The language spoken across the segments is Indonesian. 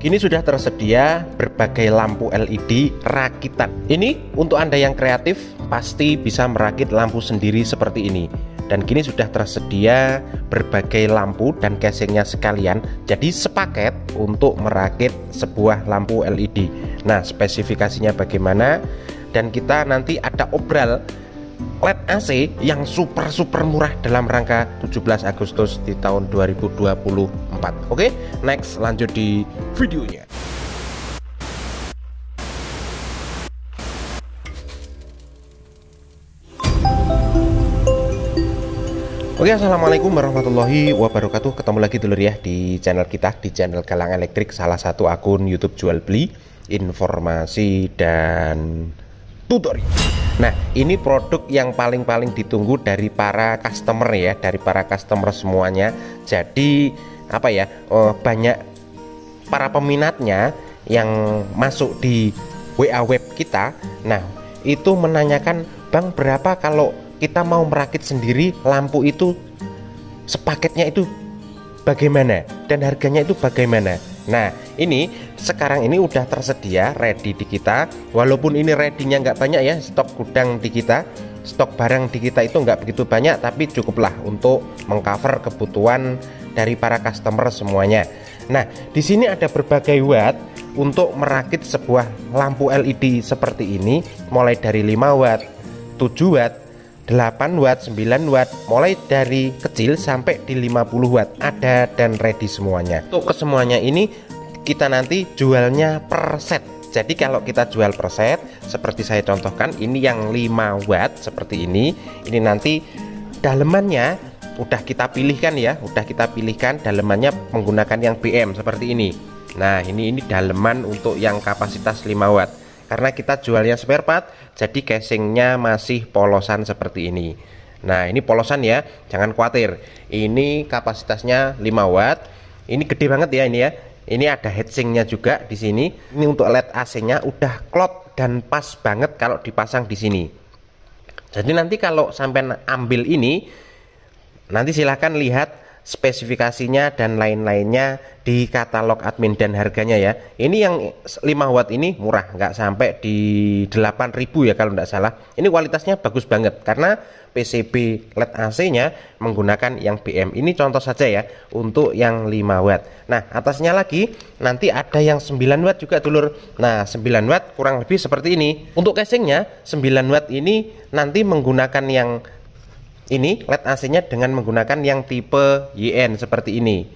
Kini sudah tersedia berbagai lampu LED rakitan. Ini untuk Anda yang kreatif pasti bisa merakit lampu sendiri seperti ini. Dan kini sudah tersedia berbagai lampu dan casingnya sekalian. Jadi sepaket untuk merakit sebuah lampu LED. Nah, spesifikasinya bagaimana? Dan kita nanti ada obral LED AC yang super-super murah dalam rangka 17 Agustus di tahun 2024 Oke, next lanjut di videonya Oke assalamualaikum warahmatullahi wabarakatuh Ketemu lagi dulu ya di channel kita Di channel Galang Elektrik Salah satu akun youtube jual beli Informasi dan tutorial Nah ini produk yang paling-paling ditunggu dari para customer ya dari para customer semuanya jadi apa ya eh, banyak para peminatnya yang masuk di WA web kita nah itu menanyakan Bang berapa kalau kita mau merakit sendiri lampu itu sepaketnya itu bagaimana dan harganya itu bagaimana nah ini sekarang ini udah tersedia ready di kita walaupun ini readynya nggak banyak ya stok gudang di kita stok barang di kita itu nggak begitu banyak tapi cukuplah untuk mengcover kebutuhan dari para customer semuanya nah di sini ada berbagai watt untuk merakit sebuah lampu LED seperti ini mulai dari 5 watt 7 watt 8 watt 9 watt mulai dari kecil sampai di 50 watt ada dan ready semuanya untuk kesemuanya ini kita nanti jualnya per set jadi kalau kita jual per set seperti saya contohkan ini yang 5 watt seperti ini ini nanti dalemannya udah kita pilihkan ya udah kita pilihkan dalemannya menggunakan yang BM seperti ini nah ini ini daleman untuk yang kapasitas 5 watt karena kita jualnya spare part jadi casingnya masih polosan seperti ini nah ini polosan ya jangan khawatir ini kapasitasnya 5 watt ini gede banget ya ini ya ini ada heatsinknya juga di sini ini untuk led AC nya udah klop dan pas banget kalau dipasang di sini jadi nanti kalau sampai ambil ini nanti silahkan lihat spesifikasinya dan lain-lainnya di katalog admin dan harganya ya. Ini yang 5 watt ini murah, nggak sampai di 8.000 ya kalau nggak salah. Ini kualitasnya bagus banget karena PCB LED AC-nya menggunakan yang BM. Ini contoh saja ya untuk yang 5 watt. Nah, atasnya lagi nanti ada yang 9 watt juga dulur. Nah, 9 watt kurang lebih seperti ini. Untuk casingnya 9 watt ini nanti menggunakan yang ini LED AC-nya dengan menggunakan yang tipe YN seperti ini.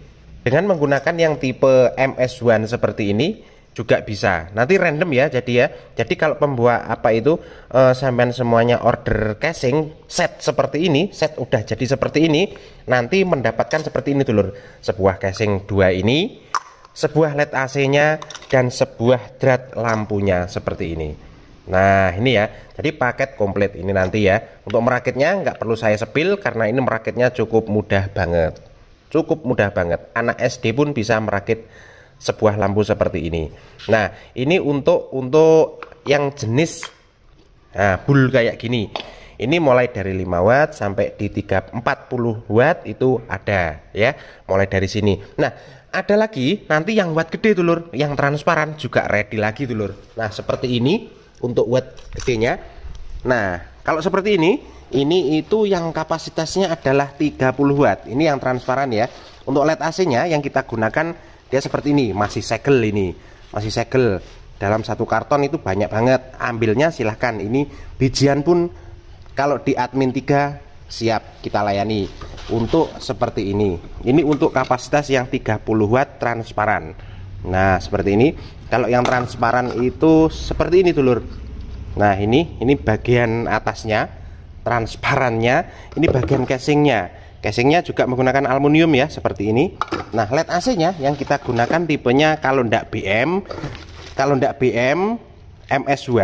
Dengan menggunakan yang tipe MS1 seperti ini juga bisa. Nanti random ya jadi ya. Jadi kalau pembuat apa itu e, sampean semuanya order casing set seperti ini, set udah jadi seperti ini, nanti mendapatkan seperti ini dulur. Sebuah casing dua ini, sebuah LED AC-nya dan sebuah drat lampunya seperti ini. Nah ini ya, jadi paket komplit ini nanti ya. Untuk merakitnya nggak perlu saya sepil karena ini merakitnya cukup mudah banget. Cukup mudah banget. Anak SD pun bisa merakit sebuah lampu seperti ini. Nah ini untuk untuk yang jenis nah, bul kayak gini. Ini mulai dari 5 watt sampai di 340 watt itu ada ya. Mulai dari sini. Nah ada lagi nanti yang watt gede dulur, yang transparan juga ready lagi dulur. Nah seperti ini untuk watt gedenya Nah, kalau seperti ini, ini itu yang kapasitasnya adalah 30 watt. Ini yang transparan ya. Untuk LED AC-nya yang kita gunakan dia seperti ini, masih segel ini, masih segel. Dalam satu karton itu banyak banget. Ambilnya silahkan. Ini bijian pun kalau di admin 3 siap kita layani untuk seperti ini. Ini untuk kapasitas yang 30 watt transparan. Nah, seperti ini. Kalau yang transparan itu seperti ini, dulur nah ini ini bagian atasnya transparannya ini bagian casingnya casingnya juga menggunakan aluminium ya seperti ini nah led AC nya yang kita gunakan tipenya kalau ndak BM kalau ndak BM MS1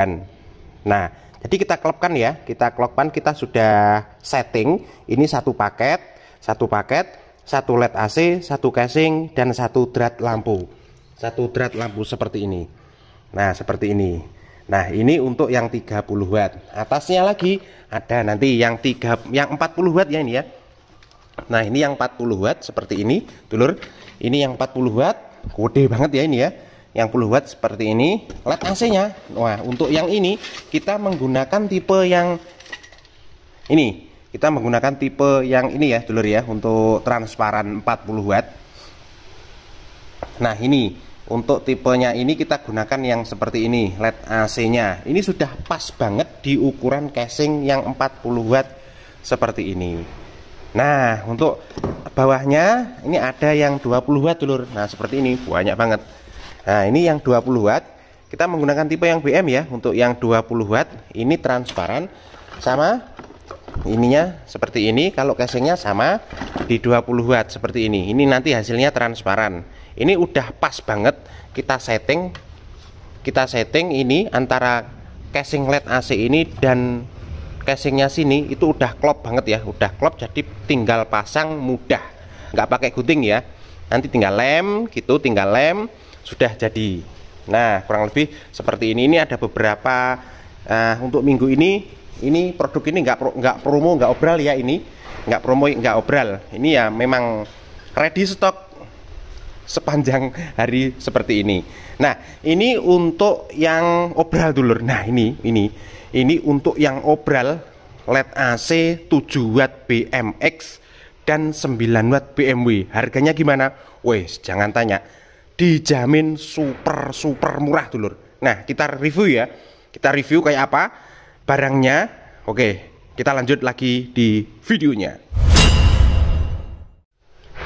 nah jadi kita klopkan ya kita klopkan kita sudah setting ini satu paket satu paket satu led AC satu casing dan satu drat lampu satu drat lampu seperti ini nah seperti ini Nah, ini untuk yang 30 watt. Atasnya lagi ada nanti yang 3 yang 40 watt ya ini ya. Nah, ini yang 40 watt seperti ini, dulur. Ini yang 40 watt, kode banget ya ini ya. Yang 40 watt seperti ini, LED AC-nya. Wah, untuk yang ini kita menggunakan tipe yang ini. Kita menggunakan tipe yang ini ya, dulur ya, untuk transparan 40 watt. Nah, ini untuk tipenya ini kita gunakan yang seperti ini, LED AC-nya. Ini sudah pas banget di ukuran casing yang 40 watt seperti ini. Nah, untuk bawahnya ini ada yang 20 watt, dulur. Nah, seperti ini banyak banget. Nah, ini yang 20 watt. Kita menggunakan tipe yang BM ya. Untuk yang 20 watt ini transparan sama ininya seperti ini kalau casingnya sama di 20 watt seperti ini ini nanti hasilnya transparan ini udah pas banget kita setting kita setting ini antara casing LED AC ini dan casingnya sini itu udah klop banget ya udah klop jadi tinggal pasang mudah nggak pakai gunting ya nanti tinggal lem gitu tinggal lem sudah jadi nah kurang lebih seperti ini ini ada beberapa uh, untuk minggu ini ini produk ini nggak nggak promo nggak obral ya ini nggak promo nggak obral ini ya memang ready stock sepanjang hari seperti ini. Nah, ini untuk yang obral dulur. Nah, ini ini ini untuk yang obral LED AC 7 watt BMX dan 9 watt BMW. Harganya gimana? Wes, jangan tanya. Dijamin super super murah dulur. Nah, kita review ya. Kita review kayak apa barangnya. Oke, kita lanjut lagi di videonya.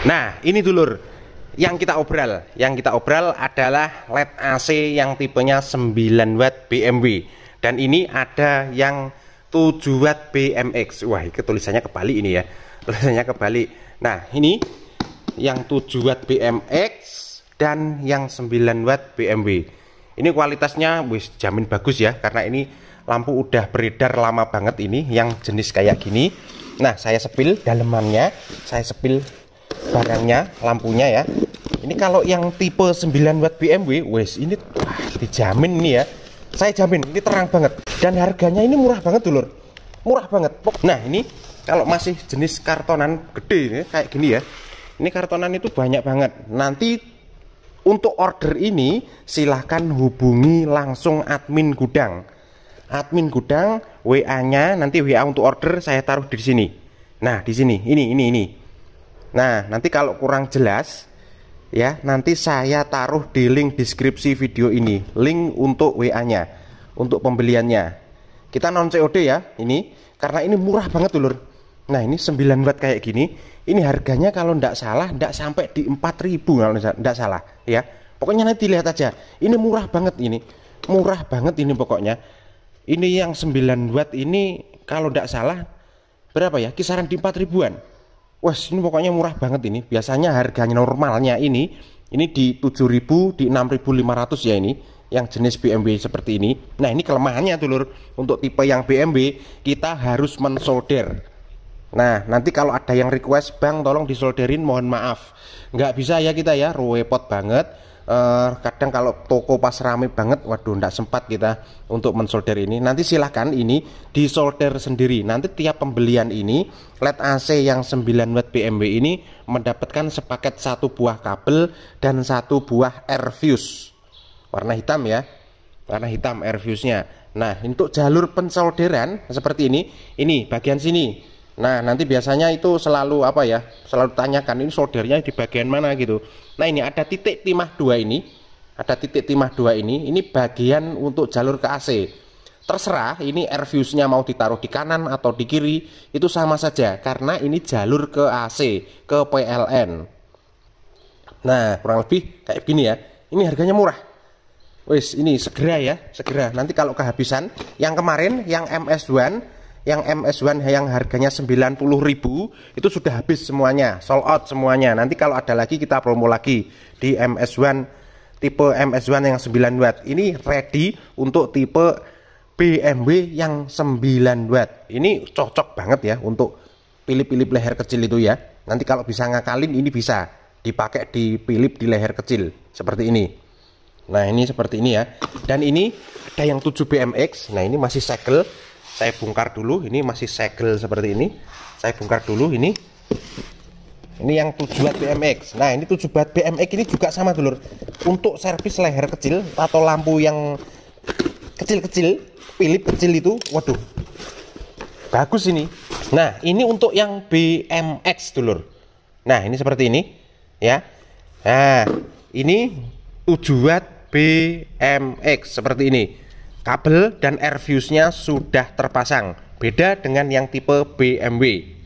Nah, ini dulur yang kita obral yang kita obral adalah LED AC yang tipenya 9 watt BMW dan ini ada yang 7 watt BMX wah itu tulisannya kebalik ini ya tulisannya kebalik nah ini yang 7 watt BMX dan yang 9 watt BMW ini kualitasnya wis jamin bagus ya karena ini lampu udah beredar lama banget ini yang jenis kayak gini nah saya sepil dalemannya saya sepil barangnya lampunya ya ini kalau yang tipe 9 watt BMW wes ini wah, dijamin nih ya saya jamin ini terang banget dan harganya ini murah banget dulur murah banget nah ini kalau masih jenis kartonan gede ini kayak gini ya ini kartonan itu banyak banget nanti untuk order ini silahkan hubungi langsung admin gudang admin gudang WA nya nanti WA untuk order saya taruh di sini nah di sini ini ini ini Nah, nanti kalau kurang jelas ya, nanti saya taruh di link deskripsi video ini, link untuk WA-nya, untuk pembeliannya. Kita non COD ya, ini karena ini murah banget dulur. Nah, ini 9 watt kayak gini, ini harganya kalau ndak salah ndak sampai di 4000 kalau ndak salah ya. Pokoknya nanti lihat aja. Ini murah banget ini. Murah banget ini pokoknya. Ini yang 9 watt ini kalau ndak salah berapa ya? Kisaran di 4 ribuan wah ini pokoknya murah banget ini biasanya harganya normalnya ini ini di 7000 di 6500 ya ini yang jenis BMW seperti ini nah ini kelemahannya dulur untuk tipe yang BMW kita harus mensolder Nah, nanti kalau ada yang request, Bang, tolong disolderin, mohon maaf. Nggak bisa ya kita ya, repot banget uh, kadang kalau toko pas rame banget waduh ndak sempat kita untuk mensolder ini nanti silahkan ini disolder sendiri nanti tiap pembelian ini LED AC yang 9 watt BMW ini mendapatkan sepaket satu buah kabel dan satu buah air fuse warna hitam ya warna hitam air fuse nya nah untuk jalur pensolderan seperti ini ini bagian sini Nah, nanti biasanya itu selalu apa ya? Selalu tanyakan ini soldernya di bagian mana gitu. Nah, ini ada titik timah dua ini. Ada titik timah dua ini. Ini bagian untuk jalur ke AC. Terserah ini air fuse-nya mau ditaruh di kanan atau di kiri, itu sama saja karena ini jalur ke AC, ke PLN. Nah, kurang lebih kayak gini ya. Ini harganya murah. Wis, ini segera ya, segera. Nanti kalau kehabisan, yang kemarin yang MS1 yang MS1 yang harganya 90.000 itu sudah habis semuanya, sold out semuanya. Nanti kalau ada lagi kita promo lagi di MS1 tipe MS1 yang 9 watt. Ini ready untuk tipe BMW yang 9 watt. Ini cocok banget ya untuk pilip-pilip leher kecil itu ya. Nanti kalau bisa ngakalin ini bisa dipakai di pilip di leher kecil seperti ini. Nah, ini seperti ini ya. Dan ini ada yang 7 BMX. Nah, ini masih segel saya bongkar dulu ini masih segel seperti ini saya bongkar dulu ini ini yang 7 watt BMX nah ini 7 watt BMX ini juga sama dulur untuk servis leher kecil atau lampu yang kecil-kecil pilih kecil itu waduh bagus ini nah ini untuk yang BMX dulur nah ini seperti ini ya nah ini 7 watt BMX seperti ini Kabel dan air fuse-nya sudah terpasang, beda dengan yang tipe BMW.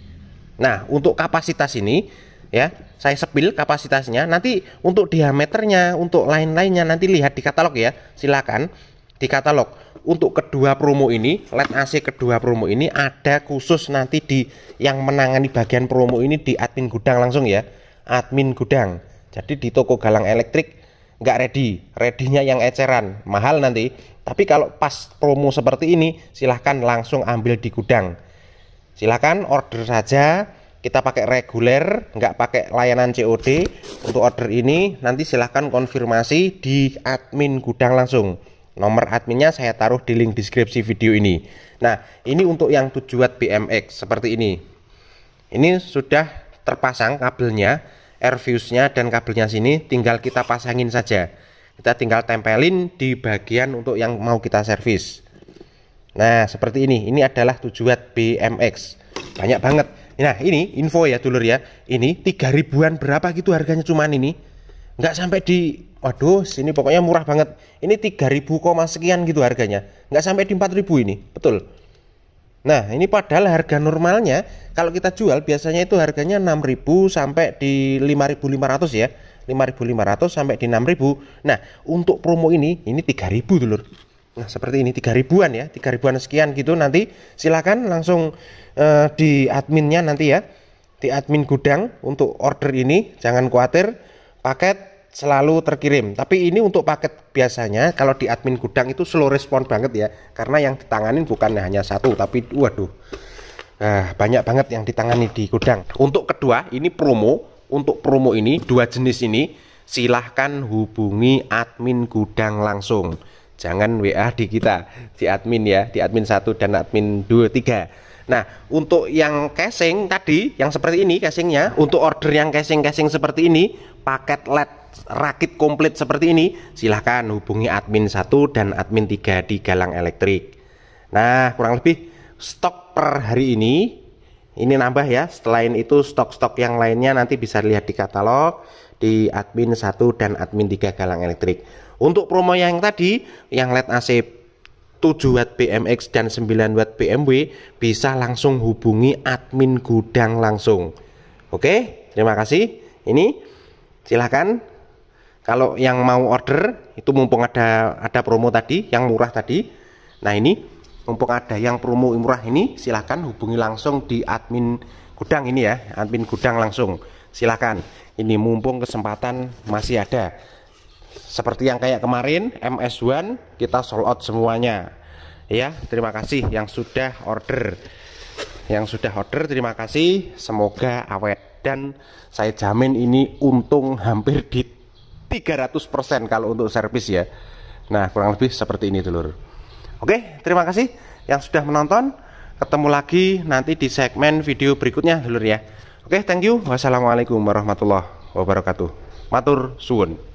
Nah, untuk kapasitas ini ya, saya sepil kapasitasnya. Nanti untuk diameternya, untuk lain-lainnya nanti lihat di katalog ya. Silakan di katalog. Untuk kedua promo ini, LED AC kedua promo ini ada khusus nanti di yang menangani bagian promo ini di admin gudang langsung ya. Admin gudang. Jadi di toko Galang Elektrik nggak ready readynya yang eceran mahal nanti tapi kalau pas promo seperti ini silahkan langsung ambil di gudang silahkan order saja kita pakai reguler nggak pakai layanan COD untuk order ini nanti silahkan konfirmasi di admin gudang langsung nomor adminnya saya taruh di link deskripsi video ini nah ini untuk yang tujuan BMX seperti ini ini sudah terpasang kabelnya air fuse-nya dan kabelnya sini tinggal kita pasangin saja kita tinggal tempelin di bagian untuk yang mau kita servis nah seperti ini ini adalah 7 tujuan BMX banyak banget nah ini info ya dulur ya ini 3 ribuan berapa gitu harganya cuman ini nggak sampai di waduh sini pokoknya murah banget ini 3000 koma sekian gitu harganya nggak sampai di 4000 ini betul Nah, ini padahal harga normalnya kalau kita jual biasanya itu harganya 6.000 sampai di 5.500 ya. 5.500 sampai di 6.000. Nah, untuk promo ini ini 3.000 dulur. Nah, seperti ini 3.000-an ya, 3.000-an sekian gitu nanti silakan langsung eh, di adminnya nanti ya. Di admin gudang untuk order ini jangan khawatir paket selalu terkirim. Tapi ini untuk paket biasanya kalau di admin gudang itu slow respon banget ya. Karena yang ditangani bukan hanya satu tapi waduh. tuh ah, banyak banget yang ditangani di gudang. Untuk kedua, ini promo. Untuk promo ini dua jenis ini silahkan hubungi admin gudang langsung. Jangan WA di kita, di admin ya, di admin 1 dan admin 2 3. Nah, untuk yang casing tadi, yang seperti ini casingnya, untuk order yang casing-casing seperti ini, paket LED rakit komplit seperti ini, silahkan hubungi admin 1 dan admin 3 di Galang Elektrik. Nah, kurang lebih stok per hari ini ini nambah ya. Selain itu stok-stok yang lainnya nanti bisa lihat di katalog di admin 1 dan admin 3 Galang Elektrik. Untuk promo yang tadi yang LED AC 7 watt BMX dan 9 watt BMW bisa langsung hubungi admin gudang langsung. Oke, terima kasih. Ini silahkan kalau yang mau order itu mumpung ada ada promo tadi yang murah tadi. Nah, ini mumpung ada yang promo murah ini silahkan hubungi langsung di admin gudang ini ya, admin gudang langsung. Silahkan. Ini mumpung kesempatan masih ada. Seperti yang kayak kemarin MS1 kita sold out semuanya. Ya, terima kasih yang sudah order yang sudah order terima kasih semoga awet dan saya jamin ini untung hampir di 300% kalau untuk servis ya. Nah, kurang lebih seperti ini dulur. Oke, terima kasih yang sudah menonton. Ketemu lagi nanti di segmen video berikutnya dulur ya. Oke, thank you. Wassalamualaikum warahmatullahi wabarakatuh. Matur suun